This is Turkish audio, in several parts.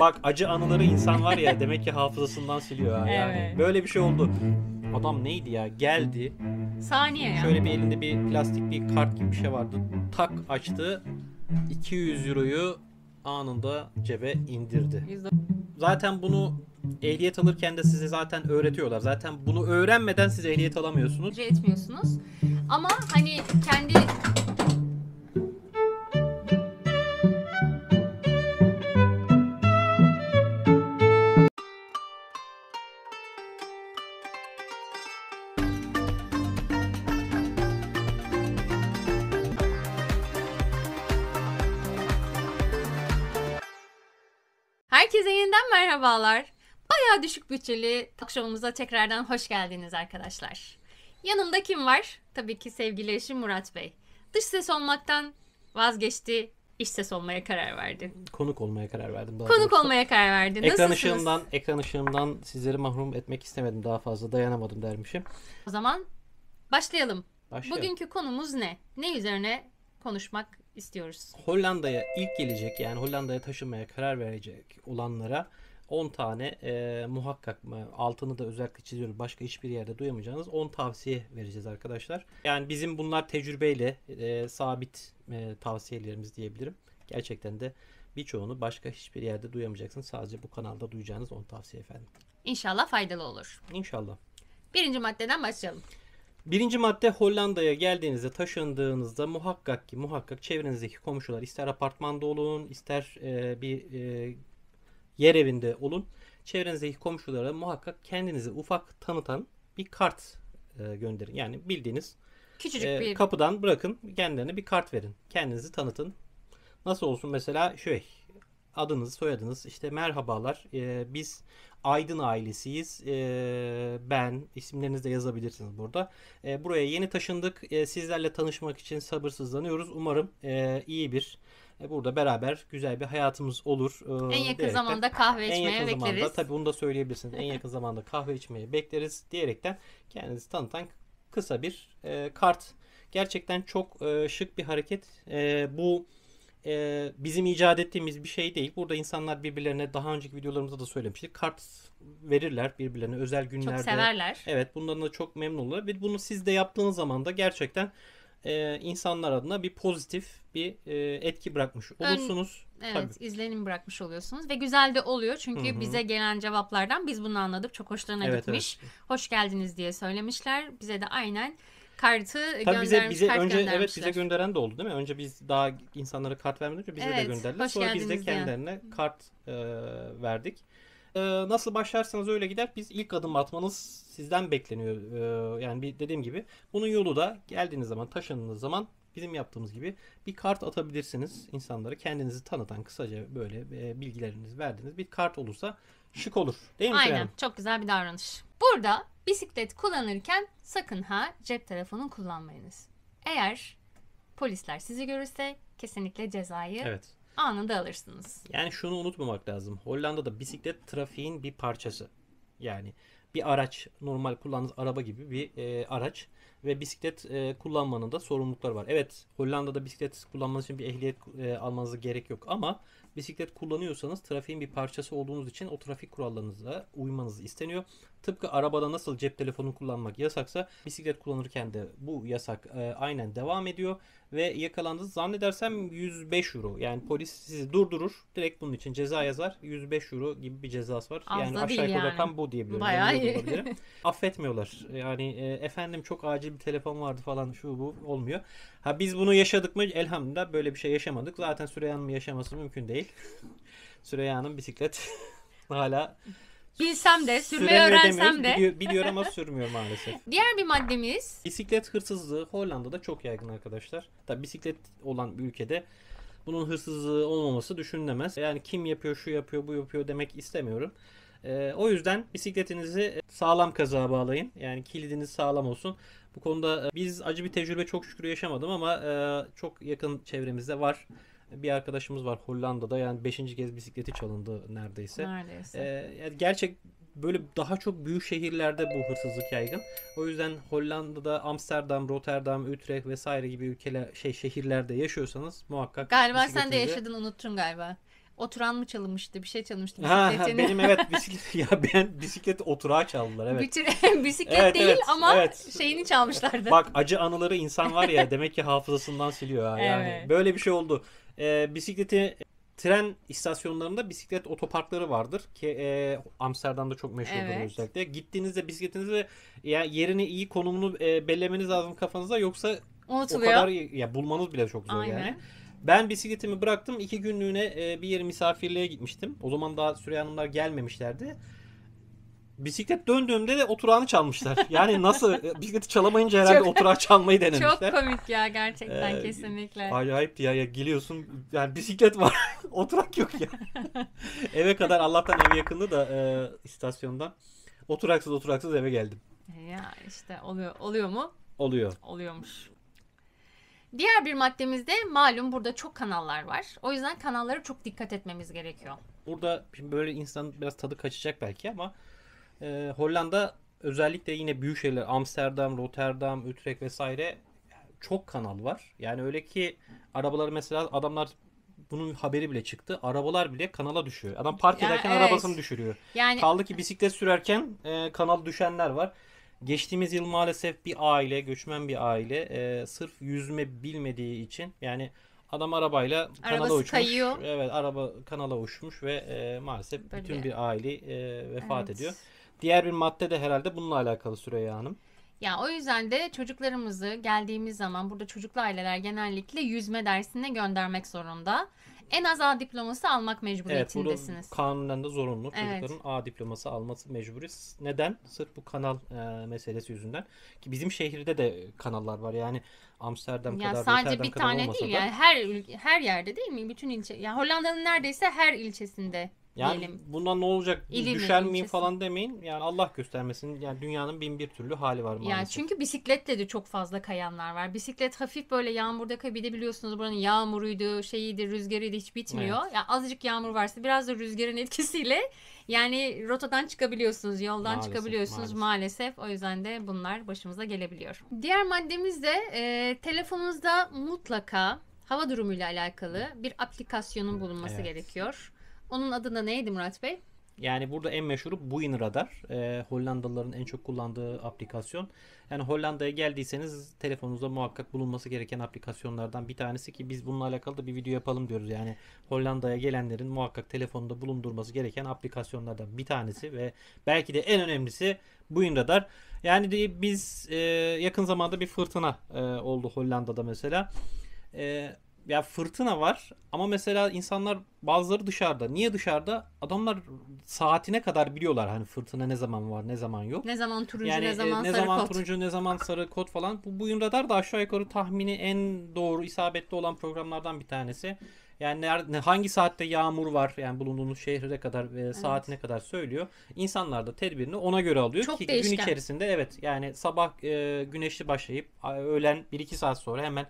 Bak acı anıları insan var ya demek ki hafızasından siliyor ha yani. Böyle bir şey oldu. Adam neydi ya? Geldi. Saniye ya. Şöyle bir elinde bir plastik bir kart gibi bir şey vardı. Tak açtı. 200 euroyu anında cebe indirdi. Zaten bunu ehliyet alırken de size zaten öğretiyorlar. Zaten bunu öğrenmeden siz ehliyet alamıyorsunuz. Ücret etmiyorsunuz. Ama hani kendi Yeniden merhabalar. Bayağı düşük bütçeli talk tekrardan hoş geldiniz arkadaşlar. Yanımda kim var? Tabii ki sevgili eşim Murat Bey. Dış ses olmaktan vazgeçti, iç ses olmaya karar verdi. Konuk olmaya karar verdim. Daha Konuk doğrusu. olmaya karar verdi. Ekran Nasılsınız? ışığından, ekran ışığımdan sizleri mahrum etmek istemedim daha fazla dayanamadım dermişim. O zaman başlayalım. başlayalım. Bugünkü konumuz ne? Ne üzerine konuşmak istiyoruz. Hollanda'ya ilk gelecek yani Hollanda'ya taşınmaya karar verecek olanlara 10 tane e, muhakkak altını da özellikle çiziyorum başka hiçbir yerde duyamayacağınız 10 tavsiye vereceğiz arkadaşlar. Yani bizim bunlar tecrübeyle e, sabit e, tavsiyelerimiz diyebilirim. Gerçekten de birçoğunu başka hiçbir yerde duyamayacaksınız. Sadece bu kanalda duyacağınız 10 tavsiye efendim. İnşallah faydalı olur. İnşallah. Birinci maddeden başlayalım. Birinci madde Hollanda'ya geldiğinizde taşındığınızda muhakkak ki muhakkak çevrenizdeki komşular ister apartmanda olun ister e, bir e, yer evinde olun. Çevrenizdeki komşulara muhakkak kendinizi ufak tanıtan bir kart e, gönderin. Yani bildiğiniz Küçücük e, bir kapıdan bırakın kendilerine bir kart verin. Kendinizi tanıtın. Nasıl olsun mesela şöyle adınız, soyadınız işte merhabalar. E, biz Aydın ailesiyiz. E, ben isimlerinizi de yazabilirsiniz burada. E, buraya yeni taşındık. E, sizlerle tanışmak için sabırsızlanıyoruz. Umarım e, iyi bir e, burada beraber güzel bir hayatımız olur. En yakın zamanda kahve içmeye bekleriz. en yakın bekleriz. Zamanda, tabii bunu da söyleyebilirsiniz. En yakın zamanda kahve içmeye bekleriz diyerekten kendinizi tanıtan kısa bir e, kart. Gerçekten çok e, şık bir hareket. E, bu e, bizim icat ettiğimiz bir şey değil. Burada insanlar birbirlerine daha önceki videolarımızda da söylemiştik. Kart verirler birbirlerine özel günlerde. Çok severler. Evet bundan da çok memnunlar. Ve bunu siz de yaptığınız zaman da gerçekten e, insanlar adına bir pozitif bir e, etki bırakmış olursunuz. Ön, evet Tabii. izlenim bırakmış oluyorsunuz ve güzel de oluyor çünkü Hı-hı. bize gelen cevaplardan biz bunu anladık çok hoşlarına evet, gitmiş. Evet. Hoş geldiniz diye söylemişler bize de aynen kartı Tabii bize, bize kart önce evet bize gönderen de oldu değil mi? Önce biz daha insanlara kart vermeden önce bize evet, de gönderdiler. Sonra biz de kendilerine yani. kart e, verdik. E, nasıl başlarsanız öyle gider. Biz ilk adım atmanız sizden bekleniyor. E, yani bir dediğim gibi bunun yolu da geldiğiniz zaman, taşındığınız zaman bizim yaptığımız gibi bir kart atabilirsiniz insanlara. Kendinizi tanıtan kısaca böyle e, bilgilerinizi verdiğiniz bir kart olursa şık olur. Değil mi? Aynen. Hanım? Çok güzel bir davranış. Burada bisiklet kullanırken sakın ha cep telefonu kullanmayınız. Eğer polisler sizi görürse kesinlikle cezayı evet. anında alırsınız. Yani şunu unutmamak lazım. Hollanda'da bisiklet trafiğin bir parçası. Yani bir araç normal kullandığınız araba gibi bir e, araç ve bisiklet e, kullanmanın da sorumlulukları var. Evet Hollanda'da bisiklet kullanmanız için bir ehliyet e, almanıza gerek yok ama bisiklet kullanıyorsanız trafiğin bir parçası olduğunuz için o trafik kurallarınıza uymanız isteniyor. Tıpkı arabada nasıl cep telefonu kullanmak yasaksa bisiklet kullanırken de bu yasak e, aynen devam ediyor ve yakalandınız. Zannedersem 105 euro. Yani polis sizi durdurur. Direkt bunun için ceza yazar. 105 euro gibi bir cezası var. Az yani aşağı yukarı yani. rakam bu diyebilirim. Bayağı iyi. Affetmiyorlar. Yani e, efendim çok acil bir telefon vardı falan şu bu olmuyor. Ha biz bunu yaşadık mı? Elhamdülillah böyle bir şey yaşamadık. Zaten Süreyya'nın yaşaması mümkün değil. Süreyya'nın bisiklet hala Bilsem de, sürmeyi öğrensem de. demiyoruz. Biliyor, biliyor ama sürmüyor maalesef. Diğer bir maddemiz Bisiklet hırsızlığı Hollanda'da çok yaygın arkadaşlar. Tabi bisiklet olan bir ülkede bunun hırsızlığı olmaması düşünülemez. Yani kim yapıyor, şu yapıyor, bu yapıyor demek istemiyorum. Ee, o yüzden bisikletinizi e, sağlam kazağa bağlayın. Yani kilidiniz sağlam olsun. Bu konuda e, biz acı bir tecrübe çok şükür yaşamadım ama e, çok yakın çevremizde var bir arkadaşımız var Hollanda'da yani 5. kez bisikleti çalındı neredeyse. Neredeyse. Ee, yani gerçek böyle daha çok büyük şehirlerde bu hırsızlık yaygın. O yüzden Hollanda'da Amsterdam, Rotterdam, Utrecht vesaire gibi ülkeler şey şehirlerde yaşıyorsanız muhakkak Galiba sen de yaşadın unuttun galiba. Oturan mı çalınmıştı? Bir şey çalınmıştı bisikletini. Ha, benim evet bisiklet ya ben bisiklet oturağa çaldılar evet. Bütün, bisiklet evet, değil evet, ama evet. şeyini çalmışlardı. Bak acı anıları insan var ya demek ki hafızasından siliyor ha yani. Evet. Böyle bir şey oldu e, bisikleti tren istasyonlarında bisiklet otoparkları vardır ki e, Amsterdam'da çok meşhurdur evet. özellikle. Gittiğinizde bisikletinizi ya yerini iyi konumunu e, bellemeniz lazım kafanıza yoksa Unutuluyor. o kadar ya bulmanız bile çok zor Aynen. yani. Ben bisikletimi bıraktım. iki günlüğüne e, bir yere misafirliğe gitmiştim. O zaman daha Süreyya Hanımlar gelmemişlerdi bisiklet döndüğümde de oturağını çalmışlar. Yani nasıl e, bisikleti çalamayınca herhalde çok, oturağı çalmayı denemişler. Çok komik ya gerçekten ee, kesinlikle. Acayip ya, ya geliyorsun yani bisiklet var oturak yok ya. eve kadar Allah'tan ev yakındı da e, istasyondan. Oturaksız oturaksız eve geldim. E ya işte oluyor oluyor mu? Oluyor. Oluyormuş. Diğer bir maddemizde malum burada çok kanallar var. O yüzden kanallara çok dikkat etmemiz gerekiyor. Burada şimdi böyle insan biraz tadı kaçacak belki ama e, Hollanda özellikle yine büyük şehirler Amsterdam, Rotterdam, Utrecht vesaire çok kanal var. Yani öyle ki arabaları mesela adamlar bunun haberi bile çıktı. Arabalar bile kanala düşüyor. Adam park ederken yani, evet. arabasını düşürüyor. Yani, Kaldı ki bisiklet sürerken e, kanal düşenler var. Geçtiğimiz yıl maalesef bir aile, göçmen bir aile e, sırf yüzme bilmediği için yani adam arabayla kanala Arabası uçmuş. Kayıyor. Evet, araba kanala uçmuş ve e, maalesef Böyle. bütün bir aile e, vefat evet. ediyor. Diğer bir madde de herhalde bununla alakalı Süreyya Hanım. Ya o yüzden de çocuklarımızı geldiğimiz zaman burada çocuklu aileler genellikle yüzme dersine göndermek zorunda. En az A diploması almak mecburiyetindesiniz. Evet, kanunen de zorunlu çocukların evet. A diploması alması mecburi. Neden? Sırf bu kanal e, meselesi yüzünden. Ki bizim şehirde de kanallar var. Yani Amsterdam ya kadar sadece bir tane değil da. yani her her yerde değil mi? Bütün ilçe. Ya yani Hollanda'nın neredeyse her ilçesinde yani diyelim. bundan ne olacak İlim düşer miyim falan demeyin. Yani Allah göstermesin. Yani dünyanın bin bir türlü hali var maalesef. Yani çünkü bisikletle de çok fazla kayanlar var. Bisiklet hafif böyle yağmurda kabide biliyorsunuz buranın yağmuruydu, şeyiydi, rüzgarıydı hiç bitmiyor. Evet. Yani azıcık yağmur varsa biraz da rüzgarın etkisiyle yani rotadan çıkabiliyorsunuz, yoldan maalesef, çıkabiliyorsunuz maalesef. maalesef. O yüzden de bunlar başımıza gelebiliyor. Diğer maddemiz de e, telefonunuzda mutlaka hava durumuyla alakalı bir aplikasyonun bulunması evet. gerekiyor. Onun adı da neydi Murat Bey? Yani burada en meşhuru Buin Radar. E, Hollandalıların en çok kullandığı aplikasyon. Yani Hollanda'ya geldiyseniz telefonunuzda muhakkak bulunması gereken aplikasyonlardan bir tanesi ki biz bununla alakalı da bir video yapalım diyoruz. Yani Hollanda'ya gelenlerin muhakkak telefonunda bulundurması gereken aplikasyonlardan bir tanesi ve belki de en önemlisi Buin Radar. Yani de biz e, yakın zamanda bir fırtına e, oldu Hollanda'da mesela. E, ya fırtına var ama mesela insanlar bazıları dışarıda. Niye dışarıda? Adamlar saatine kadar biliyorlar hani fırtına ne zaman var, ne zaman yok. Ne zaman turuncu, yani, ne e, zaman e, ne sarı zaman kod. turuncu, ne zaman sarı kod falan. Bu bugün radar da aşağı yukarı tahmini en doğru, isabetli olan programlardan bir tanesi. Yani nerede, hangi saatte yağmur var yani bulunduğunuz şehre kadar ve evet. kadar söylüyor. İnsanlar da tedbirini ona göre alıyor Çok ki değişken. gün içerisinde evet yani sabah e, güneşli başlayıp öğlen 1-2 saat sonra hemen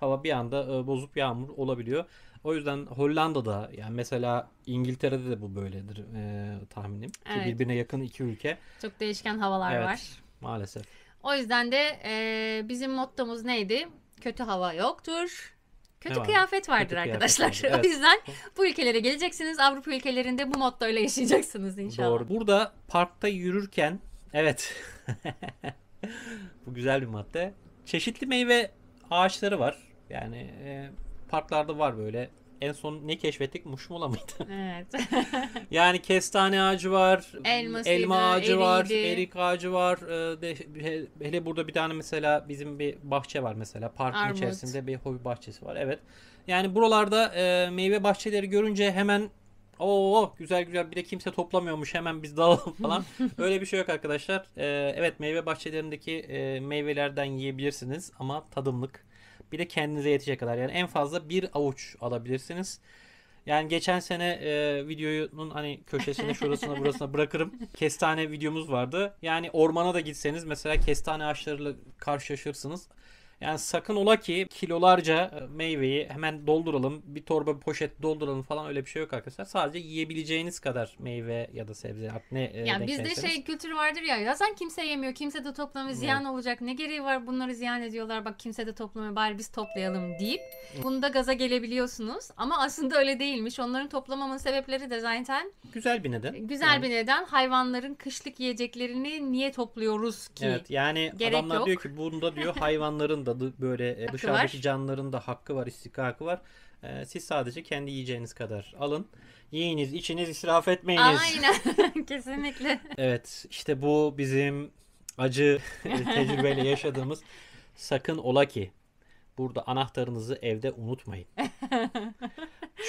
hava bir anda e, bozup yağmur olabiliyor. O yüzden Hollanda'da yani mesela İngiltere'de de bu böyledir e, tahminim. Evet. Ki birbirine yakın iki ülke. Çok değişken havalar evet, var. Maalesef. O yüzden de e, bizim mottomuz neydi? Kötü hava yoktur. Kötü Hemen. kıyafet vardır Kötü arkadaşlar. Kıyafet vardır. Evet. O yüzden bu ülkelere geleceksiniz. Avrupa ülkelerinde bu mottoyla yaşayacaksınız inşallah. Doğru. Burada parkta yürürken evet bu güzel bir madde. Çeşitli meyve ağaçları var. Yani e, parklarda var böyle. En son ne keşfettik? Muşmula mıydı? Evet. yani kestane ağacı var, Elmasıydı, elma ağacı eriydi. var, erik ağacı var. E, de, he, hele burada bir tane mesela bizim bir bahçe var mesela. Parkın Armut. içerisinde bir hobi bahçesi var. Evet. Yani buralarda e, meyve bahçeleri görünce hemen Oo oh, oh, oh, güzel güzel bir de kimse toplamıyormuş hemen biz dağılalım falan. Öyle bir şey yok arkadaşlar. Ee, evet meyve bahçelerindeki e, meyvelerden yiyebilirsiniz ama tadımlık. Bir de kendinize yetecek kadar yani en fazla bir avuç alabilirsiniz. Yani geçen sene e, videonun hani köşesine şurasına burasına bırakırım. Kestane videomuz vardı. Yani ormana da gitseniz mesela kestane ağaçlarıyla karşılaşırsınız. Yani sakın ola ki kilolarca e, meyveyi hemen dolduralım. Bir torba bir poşet dolduralım falan öyle bir şey yok arkadaşlar. Sadece yiyebileceğiniz kadar meyve ya da sebze artık ne e, Yani bizde şey kültürü vardır ya. Ya sen kimse yemiyor. Kimse de toplamı Ziyan evet. olacak. Ne gereği var bunları ziyan ediyorlar. Bak kimse de toplamı Bari biz toplayalım deyip bunda gaza gelebiliyorsunuz. Ama aslında öyle değilmiş. Onların toplamamın sebepleri de zaten güzel bir neden. E, güzel yani... bir neden. Hayvanların kışlık yiyeceklerini niye topluyoruz ki? Evet yani Gerek adamlar yok. diyor ki bunda diyor hayvanların da böyle e, hakkı dışarıdaki var. canlıların da hakkı var, istihkakı var. E, siz sadece kendi yiyeceğiniz kadar alın. Yiyiniz, içiniz, israf etmeyiniz. Aynen. Kesinlikle. evet. işte bu bizim acı e, tecrübeyle yaşadığımız sakın ola ki burada anahtarınızı evde unutmayın.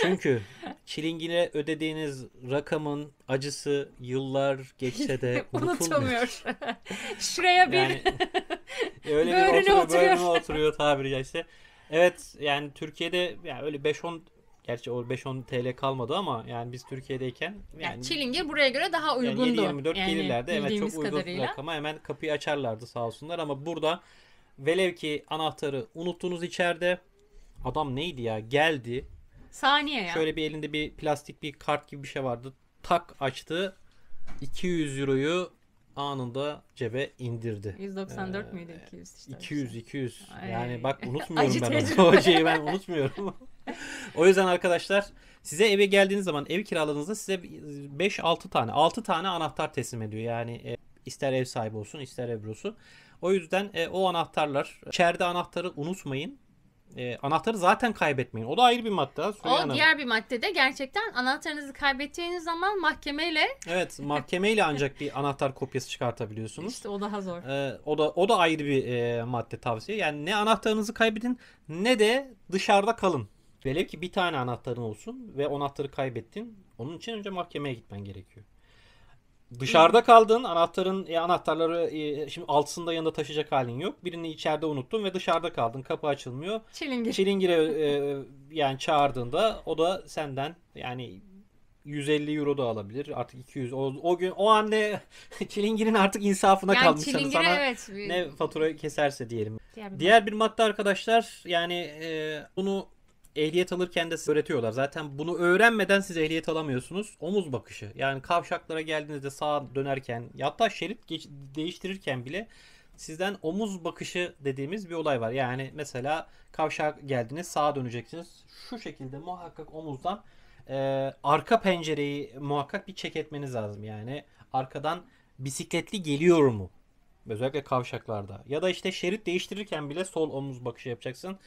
Çünkü çilingine ödediğiniz rakamın acısı yıllar geçse de unutulmuyor. Şuraya bir yani, e, öyle bir oturuyor, oturuyor. Böğrüne oturuyor tabiri caizse. Evet yani Türkiye'de yani öyle 5-10 Gerçi o 5-10 TL kalmadı ama yani biz Türkiye'deyken yani, yani çilingir buraya göre daha uygundu. Yani 24 yani gelirlerdi. Evet çok uygun kadarıyla. rakama hemen kapıyı açarlardı sağ olsunlar ama burada velev ki anahtarı unuttunuz içeride. Adam neydi ya? Geldi. Saniye ya. Şöyle bir elinde bir plastik bir kart gibi bir şey vardı. Tak açtı. 200 euroyu anında cebe indirdi. 194 ee, müydü 200 işte. 200 200. Şey. Ay. Yani bak unutmuyorum ben o şeyi ben unutmuyorum. o yüzden arkadaşlar size eve geldiğiniz zaman ev kiraladığınızda size 5-6 tane 6 tane anahtar teslim ediyor. Yani e, ister ev sahibi olsun ister ebrosu. O yüzden e, o anahtarlar e, içeride anahtarı unutmayın. E, anahtarı zaten kaybetmeyin. O da ayrı bir madde. Süreyya o Hanım. diğer bir maddede gerçekten anahtarınızı kaybettiğiniz zaman mahkemeyle Evet, mahkemeyle ancak bir anahtar kopyası çıkartabiliyorsunuz. İşte o daha zor. E, o da o da ayrı bir e, madde tavsiye. Yani ne anahtarınızı kaybedin ne de dışarıda kalın. Velev ki bir tane anahtarın olsun ve o anahtarı kaybettin. Onun için önce mahkemeye gitmen gerekiyor. Dışarıda kaldın anahtarın e, anahtarları e, şimdi altısında yanında taşıyacak halin yok. Birini içeride unuttun ve dışarıda kaldın. Kapı açılmıyor. Çilingir. Çilingir'e e, yani çağırdığında o da senden yani 150 euro da alabilir. Artık 200. O, o gün o anne Çilingir'in artık insafına yani kalmış. Hani sana evet. ne fatura keserse diyelim. Diğer bir, Diğer bir madde arkadaşlar yani e, bunu ehliyet alırken de öğretiyorlar. Zaten bunu öğrenmeden siz ehliyet alamıyorsunuz. Omuz bakışı. Yani kavşaklara geldiğinizde sağa dönerken hatta şerit geç- değiştirirken bile sizden omuz bakışı dediğimiz bir olay var. Yani mesela kavşak geldiniz sağa döneceksiniz. Şu şekilde muhakkak omuzdan e, arka pencereyi muhakkak bir çek etmeniz lazım. Yani arkadan bisikletli geliyor mu? Özellikle kavşaklarda. Ya da işte şerit değiştirirken bile sol omuz bakışı yapacaksın.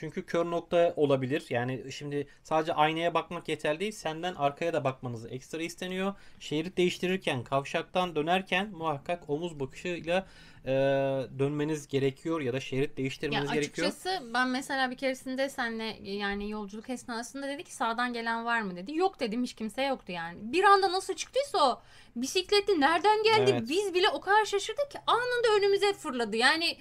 Çünkü kör nokta olabilir. Yani şimdi sadece aynaya bakmak yeterli değil. Senden arkaya da bakmanız ekstra isteniyor. Şerit değiştirirken, kavşaktan dönerken muhakkak omuz bakışıyla e, dönmeniz gerekiyor ya da şerit değiştirmeniz ya gerekiyor. Açıkçası ben mesela bir keresinde senle yani yolculuk esnasında dedi ki sağdan gelen var mı dedi. Yok dedim hiç kimse yoktu yani. Bir anda nasıl çıktıysa o bisikletli nereden geldi evet. biz bile o kadar şaşırdık ki anında önümüze fırladı. Yani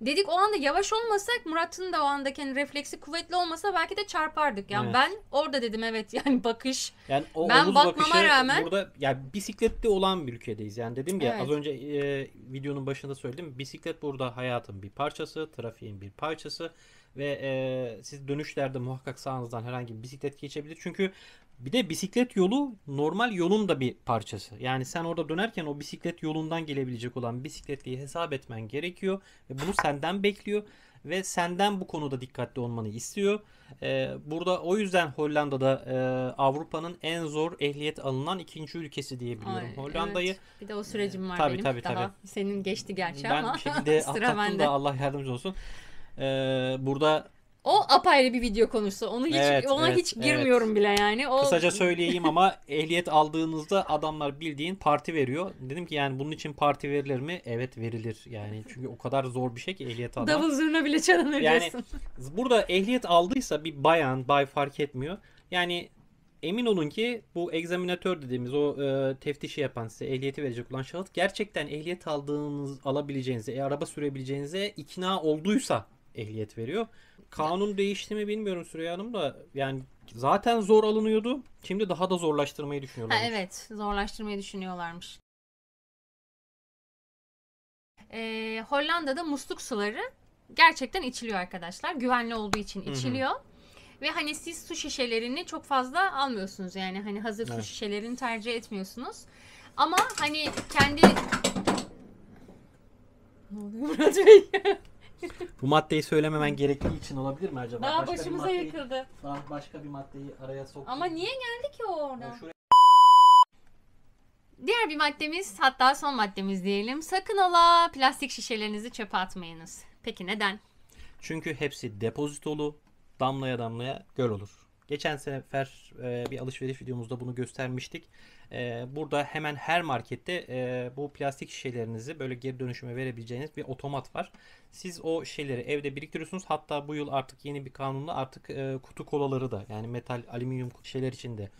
Dedik o anda yavaş olmasak Murat'ın da o andaki hani refleksi kuvvetli olmasa belki de çarpardık. Yani evet. ben orada dedim evet yani bakış. Yani o ben bakmama rağmen burada yani bisikletli olan bir ülkedeyiz. Yani dedim ya evet. az önce e, videonun başında söyledim. Bisiklet burada hayatın bir parçası, trafiğin bir parçası ve e, siz dönüşlerde muhakkak sağınızdan herhangi bir bisiklet geçebilir. Çünkü bir de bisiklet yolu normal yolun da bir parçası. Yani sen orada dönerken o bisiklet yolundan gelebilecek olan bisikletliği hesap etmen gerekiyor. Ve bunu senden bekliyor. Ve senden bu konuda dikkatli olmanı istiyor. Ee, burada o yüzden Hollanda'da e, Avrupa'nın en zor ehliyet alınan ikinci ülkesi diyebiliyorum. Hollanda'yı. Evet. Bir de o sürecim var tabii, benim. Tabii, daha tabii. Senin geçti gerçi ben ama. Ben bir şekilde atlattım da Allah yardımcı olsun. Ee, burada o apayrı bir video konusu. Onu hiç evet, ona evet, hiç girmiyorum evet. bile yani. O... Kısaca söyleyeyim ama ehliyet aldığınızda adamlar bildiğin parti veriyor. Dedim ki yani bunun için parti verilir mi? Evet verilir. Yani çünkü o kadar zor bir şey ki ehliyet almak. Davul zurna bile çalınır yani, Burada ehliyet aldıysa bir bayan, bay fark etmiyor. Yani emin olun ki bu egzaminatör dediğimiz o e, teftişi yapan size ehliyeti verecek olan şahıs gerçekten ehliyet aldığınız alabileceğinize, e, araba sürebileceğinize ikna olduysa ehliyet veriyor. Kanun değişti mi bilmiyorum Süreyya Hanım da yani zaten zor alınıyordu. Şimdi daha da zorlaştırmayı düşünüyorlar. Evet zorlaştırmayı düşünüyorlarmış. Ee, Hollanda'da musluk suları gerçekten içiliyor arkadaşlar. Güvenli olduğu için içiliyor. Hı hı. Ve hani siz su şişelerini çok fazla almıyorsunuz yani hani hazır evet. su şişelerini tercih etmiyorsunuz. Ama hani kendi ne oluyor Murat Bey? Bu maddeyi söylememen gerektiği için olabilir mi acaba? Daha Başka başımıza maddeyi- yıkıldı. Daha başka bir maddeyi araya soktum. Ama niye geldi ki o orada? Diğer bir maddemiz hatta son maddemiz diyelim. Sakın ola plastik şişelerinizi çöpe atmayınız. Peki neden? Çünkü hepsi depozitolu damlaya damlaya göl olur. Geçen sefer e, bir alışveriş videomuzda bunu göstermiştik. Ee, burada hemen her markette e, bu plastik şişelerinizi böyle geri dönüşüme verebileceğiniz bir otomat var. Siz o şeyleri evde biriktiriyorsunuz. Hatta bu yıl artık yeni bir kanunla artık e, kutu kolaları da yani metal alüminyum şeyler içinde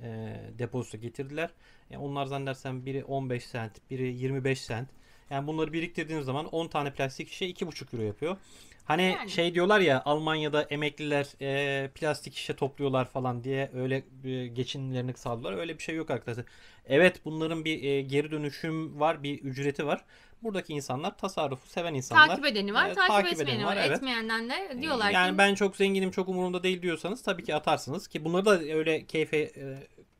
e, deposu getirdiler. Yani e, onlar zannedersem biri 15 sent, biri 25 sent. Yani bunları biriktirdiğiniz zaman 10 tane plastik şişe 2,5 euro yapıyor. Hani yani. şey diyorlar ya Almanya'da emekliler e, plastik şişe topluyorlar falan diye öyle e, geçinimlerini sağlıyorlar. Öyle bir şey yok arkadaşlar. Evet bunların bir e, geri dönüşüm var, bir ücreti var. Buradaki insanlar tasarrufu seven insanlar. Takip edeni var, e, takip, takip etmeyeni var. var evet. Etmeyenden de diyorlar yani ki. ben çok zenginim, çok umurumda değil diyorsanız tabii ki atarsınız ki bunları da öyle keyfe e,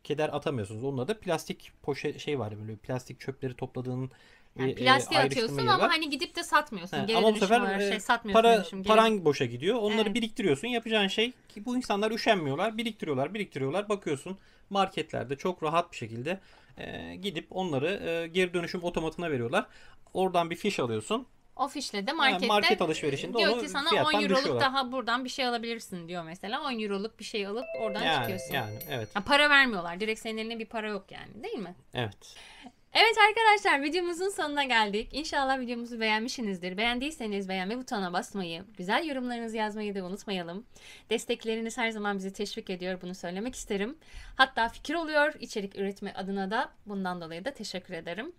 keder atamıyorsunuz. Onunla da plastik poşe şey var böyle plastik çöpleri topladığın yani e, e, plastiğe atıyorsun ama hani gidip de satmıyorsun. He, ama bu sefer olarak, şey e, satmıyorsun para, dönüşüm, paran boşa gidiyor. Onları evet. biriktiriyorsun. Yapacağın şey ki bu insanlar üşenmiyorlar. Biriktiriyorlar, biriktiriyorlar. Bakıyorsun marketlerde çok rahat bir şekilde e, gidip onları e, geri dönüşüm otomatına veriyorlar. Oradan bir fiş alıyorsun. O fişle de markette yani market alışverişinde diyor ki sana 10 euroluk daha buradan bir şey alabilirsin diyor mesela. 10 euroluk bir şey alıp oradan yani, çıkıyorsun. Yani evet. Yani para vermiyorlar. Direkt senin eline bir para yok yani değil mi? Evet. Evet arkadaşlar videomuzun sonuna geldik. İnşallah videomuzu beğenmişsinizdir. Beğendiyseniz beğenme butonuna basmayı, güzel yorumlarınızı yazmayı da unutmayalım. Destekleriniz her zaman bizi teşvik ediyor. Bunu söylemek isterim. Hatta fikir oluyor içerik üretme adına da bundan dolayı da teşekkür ederim.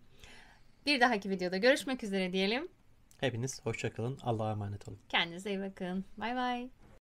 Bir dahaki videoda görüşmek üzere diyelim. Hepiniz hoşçakalın. Allah'a emanet olun. Kendinize iyi bakın. Bay bay.